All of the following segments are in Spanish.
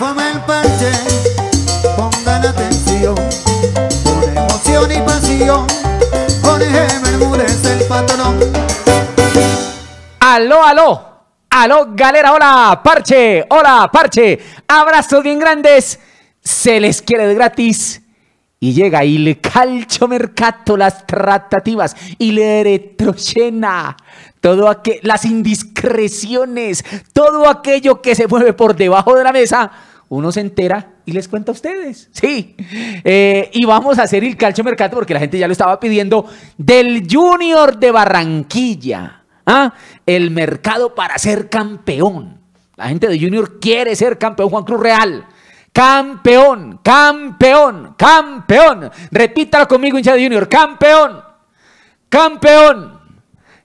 el parche, y pasión, el Aló, aló. Aló, galera, hola, parche, hola, parche. Abrazos bien grandes. Se les quiere de gratis. Y llega el le calcio mercato las tratativas y le retrochena todo las indiscreciones, todo aquello que se mueve por debajo de la mesa, uno se entera y les cuenta a ustedes. Sí. Eh, y vamos a hacer el calcio mercado porque la gente ya lo estaba pidiendo del Junior de Barranquilla. ¿ah? El mercado para ser campeón. La gente de Junior quiere ser campeón, Juan Cruz Real. Campeón, campeón, campeón. Repítalo conmigo, hincha de Junior. Campeón, campeón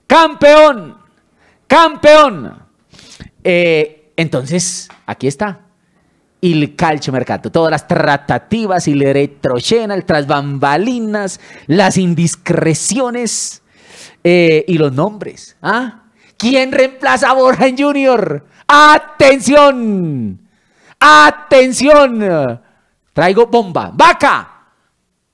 campeón, campeón. Eh, entonces, aquí está. El mercado. todas las tratativas y le retrochena, el tras bambalinas, las indiscreciones eh, y los nombres. ¿ah? ¿Quién reemplaza a Borja Junior? ¡Atención! ¡Atención! Traigo bomba. ¡Vaca!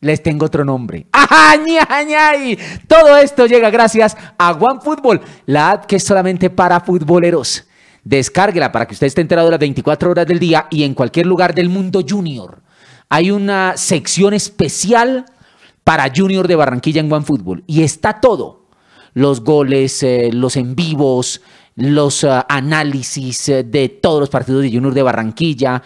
les tengo otro nombre. ¡Ay, Todo esto llega gracias a OneFootball, la app que es solamente para futboleros. Descárguela para que usted esté enterado las 24 horas del día y en cualquier lugar del mundo junior. Hay una sección especial para Junior de Barranquilla en OneFootball y está todo. Los goles, eh, los en vivos, los eh, análisis eh, de todos los partidos de Junior de Barranquilla,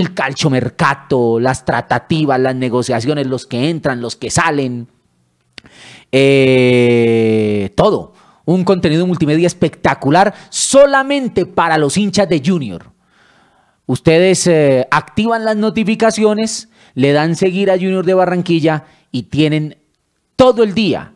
el calchomercato, las tratativas, las negociaciones, los que entran, los que salen, eh, todo. Un contenido multimedia espectacular solamente para los hinchas de Junior. Ustedes eh, activan las notificaciones, le dan seguir a Junior de Barranquilla y tienen todo el día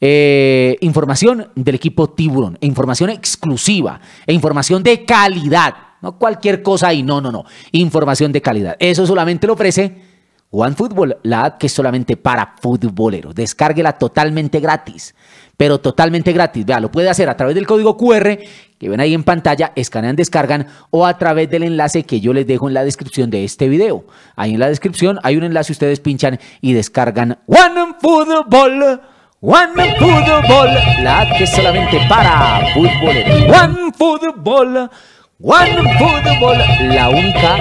eh, información del equipo Tiburón, e información exclusiva e información de calidad no cualquier cosa ahí, no, no, no. Información de calidad. Eso solamente lo ofrece OneFootball, la app que es solamente para futboleros. Descárguela totalmente gratis, pero totalmente gratis. Vea, lo puede hacer a través del código QR que ven ahí en pantalla, escanean, descargan o a través del enlace que yo les dejo en la descripción de este video. Ahí en la descripción hay un enlace, ustedes pinchan y descargan OneFootball. One Football, la app que es solamente para futboleros. One Football. One Football, la única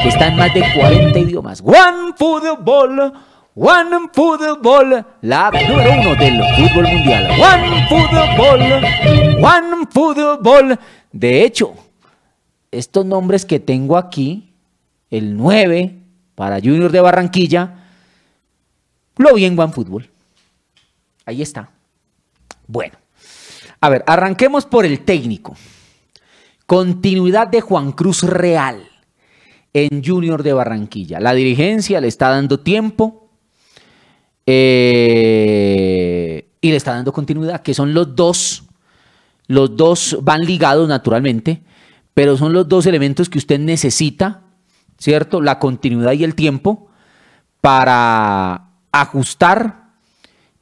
que está en más de 40 idiomas. One Football, One Football, la número uno del fútbol mundial. One Football, One Football. De hecho, estos nombres que tengo aquí, el 9 para Junior de Barranquilla, lo vi en One Football. Ahí está. Bueno, a ver, arranquemos por el técnico. Continuidad de Juan Cruz Real en Junior de Barranquilla. La dirigencia le está dando tiempo eh, y le está dando continuidad, que son los dos, los dos van ligados naturalmente, pero son los dos elementos que usted necesita, ¿cierto? La continuidad y el tiempo para ajustar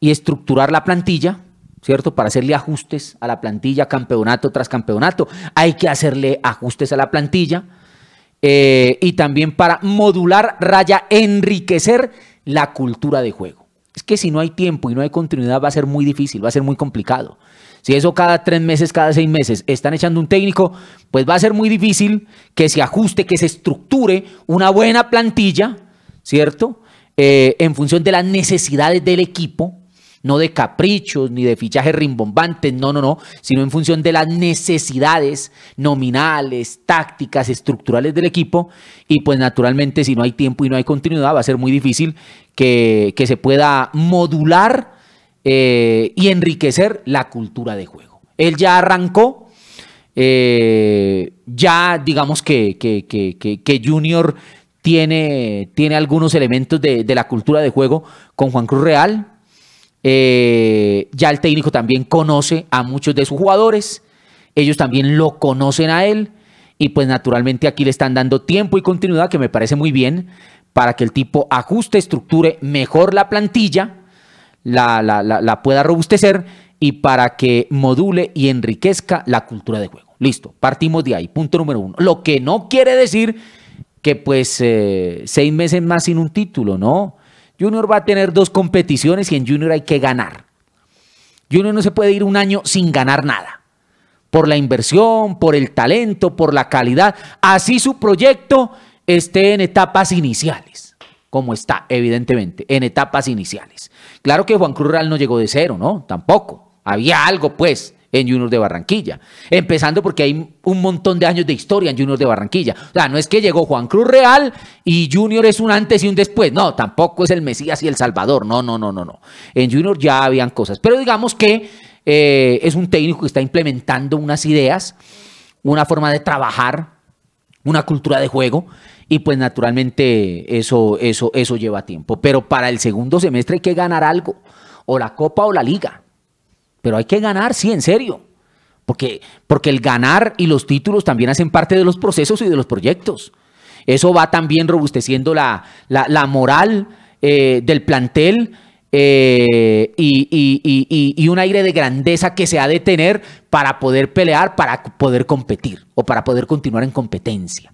y estructurar la plantilla ¿cierto? Para hacerle ajustes a la plantilla campeonato tras campeonato. Hay que hacerle ajustes a la plantilla eh, y también para modular, raya, enriquecer la cultura de juego. Es que si no hay tiempo y no hay continuidad va a ser muy difícil, va a ser muy complicado. Si eso cada tres meses, cada seis meses están echando un técnico, pues va a ser muy difícil que se ajuste, que se estructure una buena plantilla, ¿cierto? Eh, en función de las necesidades del equipo no de caprichos ni de fichajes rimbombantes, no, no, no, sino en función de las necesidades nominales, tácticas, estructurales del equipo. Y pues naturalmente si no hay tiempo y no hay continuidad va a ser muy difícil que, se pueda modular eh, y enriquecer la cultura de juego. Él ya arrancó. Eh, ya digamos que, Junior tiene, tiene, algunos elementos de, de la cultura de juego con Juan Cruz Real, eh, ya el técnico también conoce a muchos de sus jugadores, ellos también lo conocen a él y pues naturalmente aquí le están dando tiempo y continuidad que me parece muy bien para que el tipo ajuste, estructure mejor la plantilla, la, pueda robustecer y para que module y enriquezca la cultura de juego. Listo, partimos de ahí. Punto número uno. Lo que no quiere decir que pues eh, seis meses más sin un título, ¿no? Junior va a tener dos competiciones y en Junior hay que ganar. Junior no se puede ir un año sin ganar nada. Por la inversión, por el talento, por la calidad. Así su proyecto esté en etapas iniciales. Como está, evidentemente, en etapas iniciales. Claro que Juan Cruz Real no llegó de cero, ¿no? Tampoco. Había algo, pues en Junior de Barranquilla. Empezando porque hay un montón de años de historia en Junior de Barranquilla. O sea, no es que llegó Juan Cruz Real y Junior es un antes y un después. No, tampoco es el Mesías y el Salvador. No, no, no, no, no. En Junior ya habían cosas. Pero digamos que eh, es un técnico que está implementando unas ideas, una forma de trabajar, una cultura de juego. Y pues naturalmente eso, eso, eso lleva tiempo. Pero para el segundo semestre hay que ganar algo. O la Copa o la Liga pero hay que ganar, sí, en serio. Porque, porque el ganar y los títulos también hacen parte de los procesos y de los proyectos. Eso va también robusteciendo la, moral eh, del plantel eh, y, un aire de grandeza que se ha de tener para poder pelear, para poder competir o para poder continuar en competencia.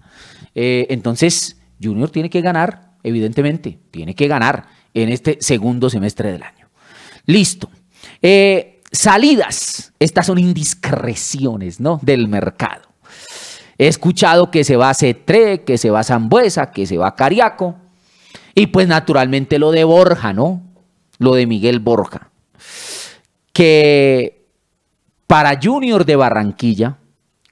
Eh, entonces, Junior tiene que ganar, evidentemente, tiene que ganar en este segundo semestre del año. Listo. Salidas. Estas son indiscreciones, ¿no? Del mercado. He escuchado que se va a Cetré, que se va a Zambuesa, que se va a Cariaco. Y pues naturalmente lo de Borja, ¿no? Lo de Miguel Borja. Que para Junior de Barranquilla,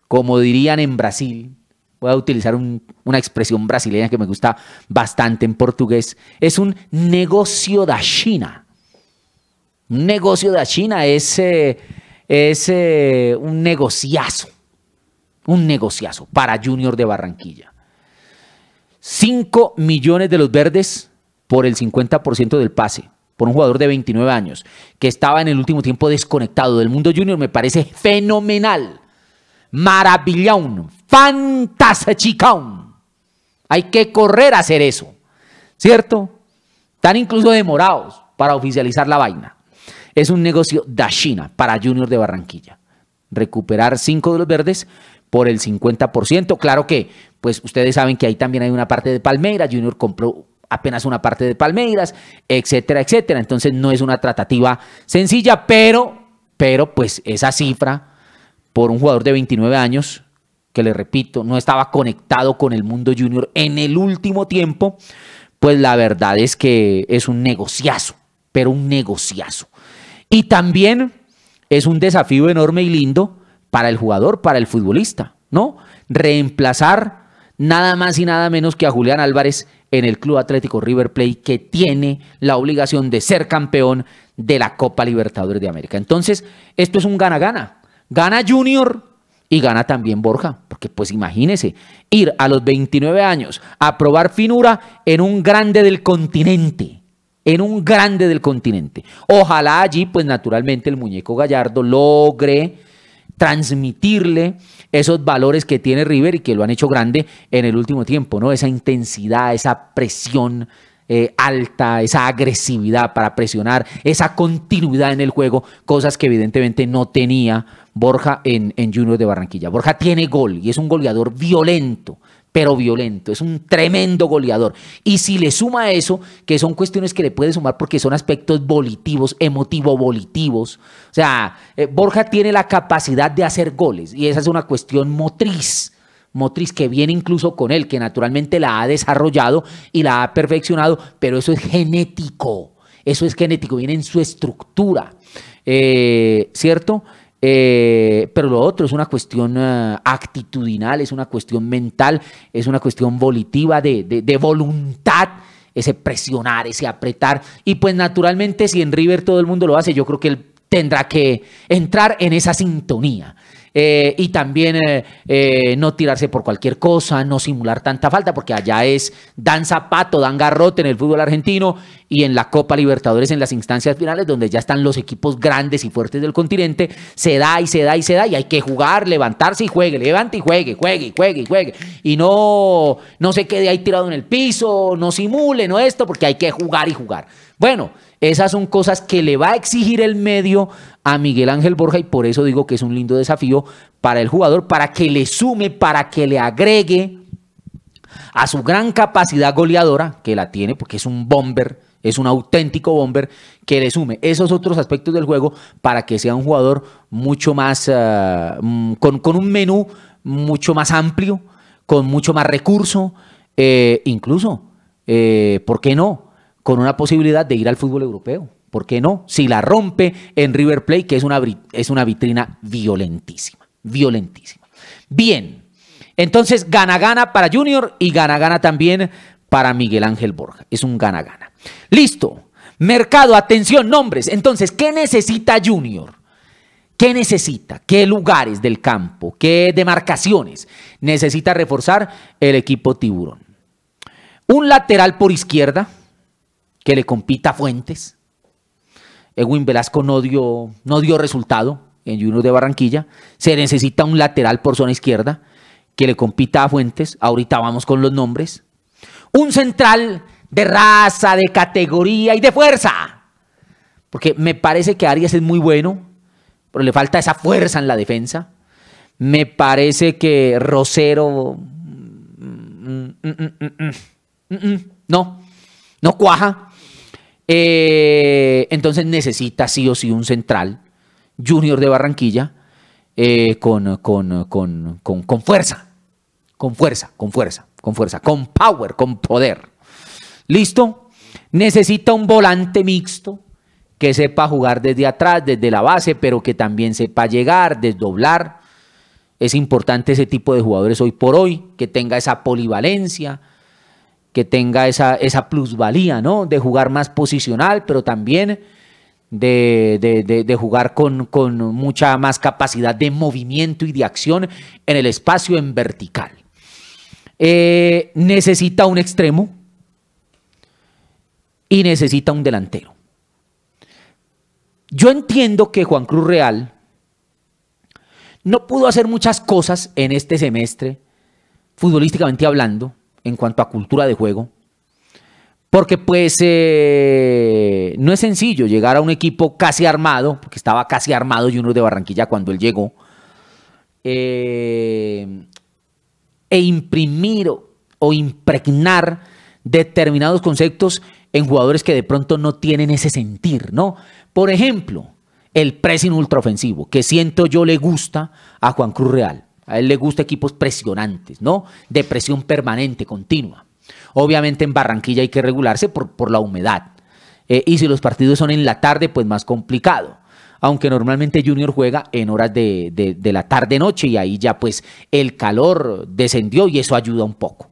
como dirían en Brasil, voy a utilizar una expresión brasileña que me gusta bastante en portugués, es un negocio da China. Un negocio de China es, un negociazo. Un negociazo para Junior de Barranquilla. 5 millones de los verdes por el 50% del pase, por un jugador de 29 años, que estaba en el último tiempo desconectado del mundo junior, me parece fenomenal. Maravillón, fantasachicón. Hay que correr a hacer eso, ¿cierto? Están incluso demorados para oficializar la vaina. Es un negocio China para Junior de Barranquilla. Recuperar 5 de los verdes por el 50%. Claro que, pues ustedes saben que ahí también hay una parte de Palmeiras. Junior compró apenas una parte de Palmeiras, etcétera, etcétera. Entonces no es una tratativa sencilla, pero, pero pues esa cifra por un jugador de 29 años, que le repito, no estaba conectado con el mundo junior en el último tiempo, pues la verdad es que es un negociazo, pero un negociazo. Y también es un desafío enorme y lindo para el jugador, para el futbolista, ¿no? Reemplazar nada más y nada menos que a Julián Álvarez en el Club Atlético River Plate, que tiene la obligación de ser campeón de la Copa Libertadores de América. Entonces, esto es un gana-gana. Gana Junior y gana también Borja, porque pues imagínese, ir a los 29 años a probar finura en un grande del continente en un grande del continente. Ojalá allí, pues naturalmente, el muñeco Gallardo logre transmitirle esos valores que tiene River y que lo han hecho grande en el último tiempo, ¿no? Esa intensidad, esa presión eh, alta, esa agresividad para presionar, esa continuidad en el juego, cosas que evidentemente no tenía Borja en, en Junior de Barranquilla. Borja tiene gol y es un goleador violento, pero violento, es un tremendo goleador. Y si le suma eso, que son cuestiones que le puede sumar porque son aspectos volitivos, emotivo-volitivos. O sea, eh, Borja tiene la capacidad de hacer goles y esa es una cuestión motriz motriz que viene incluso con él, que naturalmente la ha desarrollado y la ha perfeccionado, pero eso es genético, eso es genético, viene en su estructura, eh, ¿cierto? Eh, pero lo otro es una cuestión eh, actitudinal, es una cuestión mental, es una cuestión volitiva de voluntad ese presionar, ese apretar. Y pues naturalmente si en River todo el mundo lo hace, yo creo que él tendrá que entrar en esa sintonía. Eh, y también eh, eh, no tirarse por cualquier cosa, no simular tanta falta, porque allá es dan zapato, dan garrote en el fútbol argentino y en la Copa Libertadores, en las instancias finales, donde ya están los equipos grandes y fuertes del continente, se da y se da y se da y hay que jugar, levantarse y juegue, levante y juegue, juegue y juegue y juegue. Y no, no se quede ahí tirado en el piso, no simule, no esto, porque hay que jugar y jugar. Bueno, esas son cosas que le va a exigir el medio a Miguel Ángel Borja y por eso digo que es un lindo desafío para el jugador, para que le sume, para que le agregue a su gran capacidad goleadora, que la tiene porque es un bomber, es un auténtico bomber, que le sume esos otros aspectos del juego para que sea un jugador mucho más, eh, mm, con, un menú mucho más amplio, con mucho más recurso, eh, incluso, eh, ¿por qué no? con una posibilidad de ir al fútbol europeo. ¿Por qué no? Si la rompe en River Plate, que es una, es una vitrina violentísima, violentísima. Bien, entonces gana-gana para Junior y gana-gana también para Miguel Ángel Borja. Es un gana-gana. Listo. Mercado, atención, nombres. Entonces, ¿qué necesita Junior? ¿Qué necesita? ¿Qué lugares del campo? ¿Qué demarcaciones necesita reforzar el equipo tiburón? Un lateral por izquierda, que le compita a Fuentes. Edwin Velasco no dio, no dio resultado en Juno de Barranquilla. Se necesita un lateral por zona izquierda que le compita a Fuentes. Ahorita vamos con los nombres. Un central de raza, de categoría y de fuerza. Porque me parece que Arias es muy bueno, pero le falta esa fuerza en la defensa. Me parece que Rosero... Mm, mm, mm, no, no cuaja. Eh, entonces necesita sí o sí un central, Junior de Barranquilla, eh, con, con, fuerza, con fuerza, con fuerza, con fuerza, con power, con poder. ¿Listo? Necesita un volante mixto que sepa jugar desde atrás, desde la base, pero que también sepa llegar, desdoblar. Es importante ese tipo de jugadores hoy por hoy, que tenga esa polivalencia, que tenga esa, esa plusvalía, ¿no? De jugar más posicional, pero también de, jugar con, mucha más capacidad de movimiento y de acción en el espacio en vertical. Eh, necesita un extremo y necesita un delantero. Yo entiendo que Juan Cruz Real no pudo hacer muchas cosas en este semestre, futbolísticamente hablando, en cuanto a cultura de juego. Porque pues eh, no es sencillo llegar a un equipo casi armado, porque estaba casi armado uno de Barranquilla cuando él llegó, eh, e imprimir o, impregnar determinados conceptos en jugadores que de pronto no tienen ese sentir, ¿no? Por ejemplo, el pressing ultraofensivo, que siento yo le gusta a Juan Cruz Real. A él le gusta equipos presionantes, ¿no? De presión permanente, continua. Obviamente en Barranquilla hay que regularse por, la humedad. Eh, y si los partidos son en la tarde, pues más complicado. Aunque normalmente Junior juega en horas de la tarde-noche y ahí ya pues el calor descendió y eso ayuda un poco.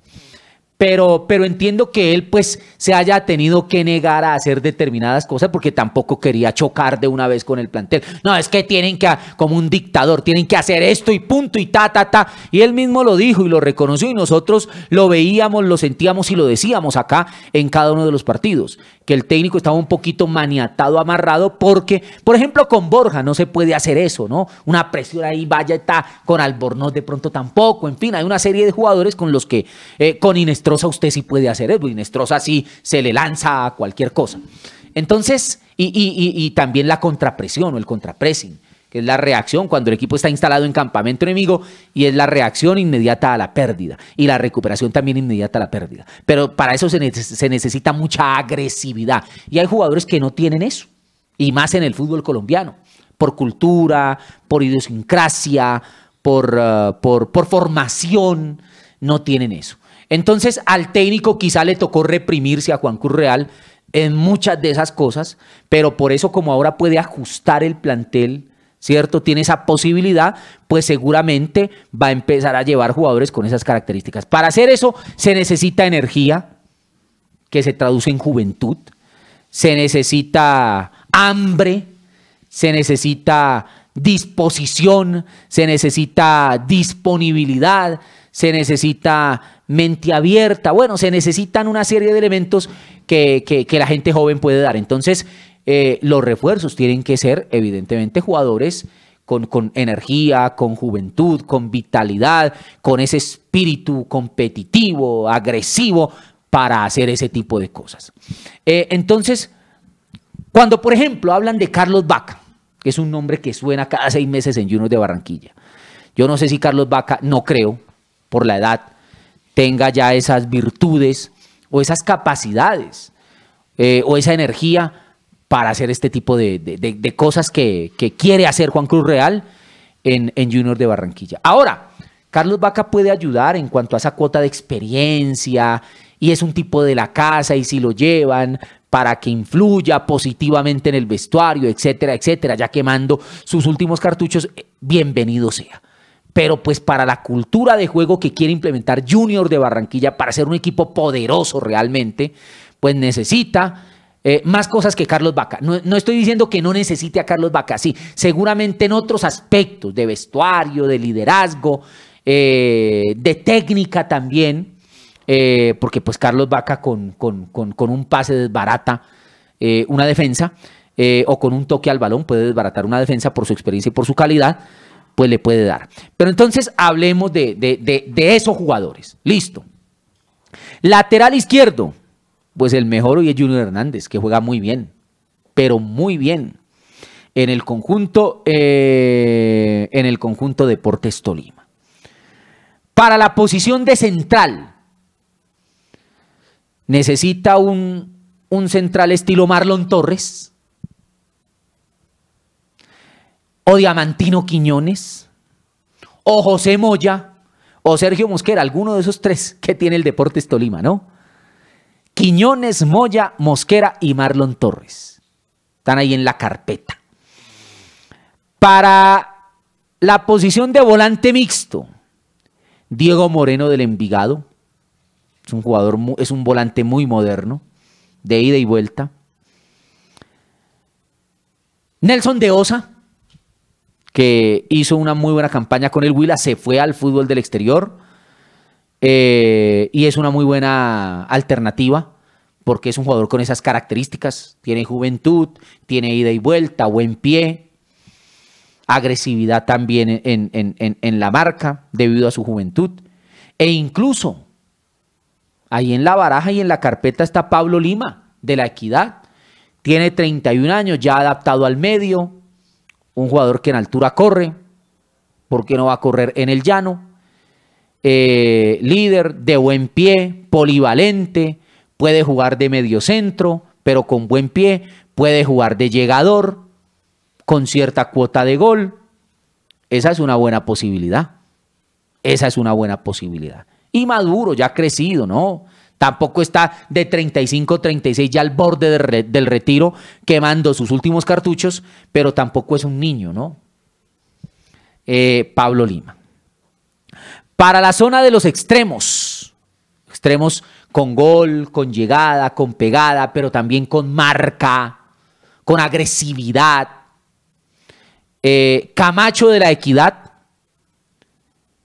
Pero, pero entiendo que él pues se haya tenido que negar a hacer determinadas cosas porque tampoco quería chocar de una vez con el plantel. No, es que tienen que, como un dictador, tienen que hacer esto y punto y ta, ta, ta. Y él mismo lo dijo y lo reconoció y nosotros lo veíamos, lo sentíamos y lo decíamos acá en cada uno de los partidos. Que el técnico estaba un poquito maniatado, amarrado porque, por ejemplo, con Borja no se puede hacer eso, ¿no? Una presión ahí, vaya, está con Albornoz de pronto tampoco. En fin, hay una serie de jugadores con los que, eh, con Inestro sea usted sí puede hacer eso, Nestrosa sí se le lanza a cualquier cosa. Entonces, y, también la contrapresión o el contrapressing, que es la reacción cuando el equipo está instalado en campamento enemigo y es la reacción inmediata a la pérdida y la recuperación también inmediata a la pérdida. Pero para eso se, necesita mucha agresividad y hay jugadores que no tienen eso, y más en el fútbol colombiano, por cultura, por idiosincrasia, por, eh, por formación, no tienen eso. Entonces al técnico quizá le tocó reprimirse a Juan Cruz Real en muchas de esas cosas, pero por eso como ahora puede ajustar el plantel, ¿cierto? Tiene esa posibilidad, pues seguramente va a empezar a llevar jugadores con esas características. Para hacer eso se necesita energía, que se traduce en juventud, se necesita hambre, se necesita disposición, se necesita disponibilidad, se necesita mente abierta, bueno, se necesitan una serie de elementos que, la gente joven puede dar. Entonces, eh, los refuerzos tienen que ser, evidentemente, jugadores con, energía, con juventud, con vitalidad, con ese espíritu competitivo, agresivo, para hacer ese tipo de cosas. Eh, entonces, cuando, por ejemplo, hablan de Carlos Vaca, que es un nombre que suena cada seis meses en Junos de Barranquilla, yo no sé si Carlos Vaca, no creo, por la edad, tenga ya esas virtudes o esas capacidades eh, o esa energía para hacer este tipo de, cosas que, quiere hacer Juan Cruz Real en, en Junior de Barranquilla. Ahora, Carlos Vaca puede ayudar en cuanto a esa cuota de experiencia y es un tipo de la casa y si lo llevan para que influya positivamente en el vestuario, etcétera, etcétera, ya quemando sus últimos cartuchos, eh, bienvenido sea pero pues para la cultura de juego que quiere implementar Junior de Barranquilla para ser un equipo poderoso realmente, pues necesita eh, más cosas que Carlos Vaca. No, estoy diciendo que no necesite a Carlos Vaca, sí, seguramente en otros aspectos de vestuario, de liderazgo, eh, de técnica también, eh, porque pues Carlos Vaca con, con, con un pase desbarata una defensa o con un toque al balón puede desbaratar una defensa por su experiencia y por su calidad pues le puede dar. Pero entonces hablemos de, esos jugadores. Listo. Lateral izquierdo, pues el mejor hoy es Junior Hernández, que juega muy bien, pero muy bien en el conjunto, eh, en el conjunto Deportes Tolima. Para la posición de central, necesita un, un central estilo Marlon Torres o Diamantino Quiñones, o José Moya, o Sergio Mosquera, alguno de esos tres que tiene el Deportes Tolima, ¿no? Quiñones, Moya, Mosquera y Marlon Torres. Están ahí en la carpeta. Para la posición de volante mixto, Diego Moreno del Envigado. Es un jugador, es un volante muy moderno, de ida y vuelta. Nelson de Osa, que hizo una muy buena campaña con el Huila, se fue al fútbol del exterior eh, y es una muy buena alternativa porque es un jugador con esas características. Tiene juventud, tiene ida y vuelta, buen pie, agresividad también en, en la marca debido a su juventud. E incluso ahí en la baraja y en la carpeta está Pablo Lima de la Equidad. Tiene 31 años, ya adaptado al medio, un jugador que en altura corre, porque no va a correr en el llano? Eh, líder, de buen pie, polivalente, puede jugar de medio centro, pero con buen pie, puede jugar de llegador, con cierta cuota de gol. Esa es una buena posibilidad. Esa es una buena posibilidad. Y Maduro ya ha crecido, ¿no? Tampoco está de 35, 36 ya al borde del retiro, quemando sus últimos cartuchos, pero tampoco es un niño, ¿no? Eh, Pablo Lima. Para la zona de los extremos, extremos con gol, con llegada, con pegada, pero también con marca, con agresividad. Eh, Camacho de la Equidad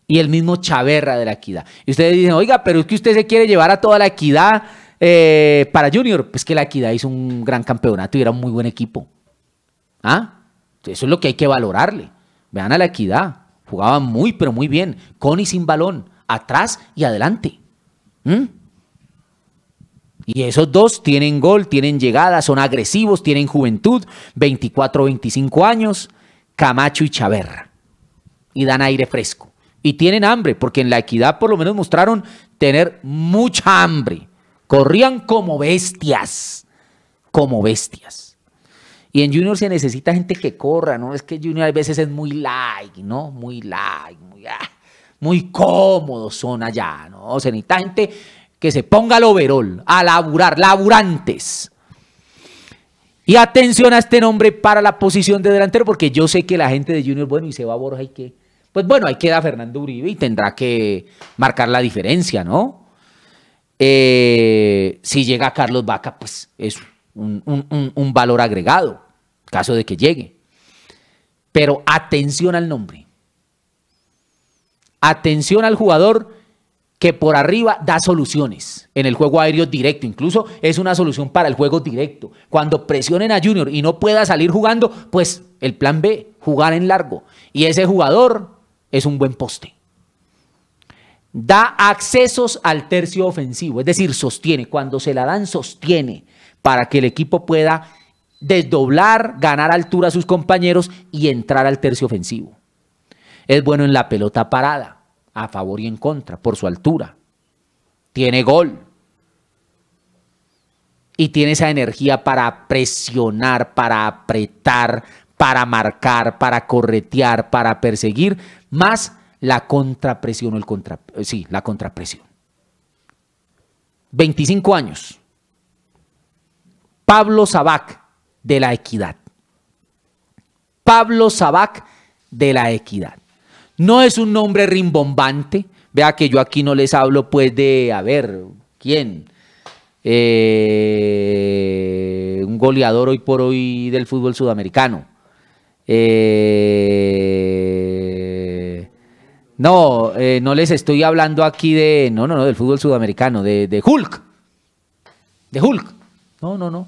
y el mismo Chaverra de la equidad. Y ustedes dicen, oiga, pero es que usted se quiere llevar a toda la equidad eh, para Junior. Pues que la equidad hizo un gran campeonato y era un muy buen equipo. ¿Ah? Eso es lo que hay que valorarle. Vean a la equidad. Jugaban muy, pero muy bien. Con y sin balón. Atrás y adelante. ¿Mm? Y esos dos tienen gol, tienen llegada, son agresivos, tienen juventud. 24, 25 años. Camacho y Chaverra. Y dan aire fresco y tienen hambre, porque en la equidad por lo menos mostraron tener mucha hambre. Corrían como bestias, como bestias. Y en Junior se necesita gente que corra, ¿no? Es que Junior a veces es muy light, ¿no? Muy light, muy, ah, cómodos son allá, ¿no? Se necesita gente que se ponga al overol, a laburar, laburantes. Y atención a este nombre para la posición de delantero, porque yo sé que la gente de Junior, bueno, y se va a Borja y que pues bueno, ahí queda Fernando Uribe y tendrá que marcar la diferencia, ¿no? Eh, si llega Carlos Vaca, pues es un, un, valor agregado, caso de que llegue. Pero atención al nombre. Atención al jugador que por arriba da soluciones en el juego aéreo directo. Incluso es una solución para el juego directo. Cuando presionen a Junior y no pueda salir jugando, pues el plan B, jugar en largo. Y ese jugador es un buen poste. Da accesos al tercio ofensivo, es decir, sostiene. Cuando se la dan, sostiene para que el equipo pueda desdoblar, ganar altura a sus compañeros y entrar al tercio ofensivo. Es bueno en la pelota parada, a favor y en contra, por su altura. Tiene gol. Y tiene esa energía para presionar, para apretar, para marcar, para corretear, para perseguir, más la contrapresión o el contra, eh, sí, la contrapresión. 25 años. Pablo Sabac de la Equidad. Pablo Sabac de la Equidad. No es un nombre rimbombante. Vea que yo aquí no les hablo pues de, a ver, ¿quién? Eh, un goleador hoy por hoy del fútbol sudamericano. Eh, no, eh, no les estoy hablando aquí de, no, no, no, del fútbol sudamericano, de, de Hulk. De Hulk. No, no, no.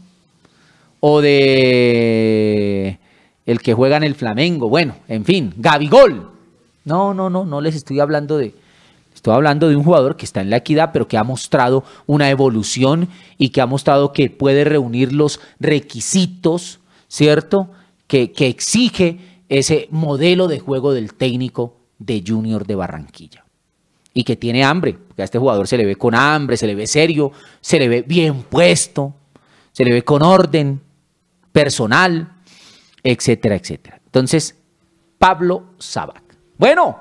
O de el que juega en el Flamengo. Bueno, en fin, Gabigol. No, no, no, no les estoy hablando de... Estoy hablando de un jugador que está en la equidad, pero que ha mostrado una evolución y que ha mostrado que puede reunir los requisitos, ¿cierto? Que, que exige ese modelo de juego del técnico de Junior de Barranquilla. Y que tiene hambre, porque a este jugador se le ve con hambre, se le ve serio, se le ve bien puesto, se le ve con orden personal, etcétera, etcétera. Entonces, Pablo Sabac. Bueno,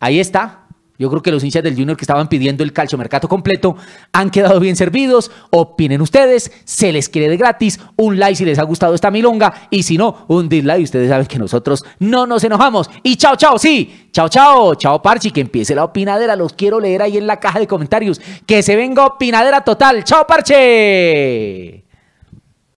ahí está. Yo creo que los hinchas del Junior que estaban pidiendo el mercado completo han quedado bien servidos. Opinen ustedes, se les quiere de gratis. Un like si les ha gustado esta milonga y si no, un dislike. Ustedes saben que nosotros no nos enojamos. Y chao, chao, sí. Chao, chao, chao, Parchi, que empiece la opinadera. Los quiero leer ahí en la caja de comentarios. Que se venga opinadera total. Chao, Parche.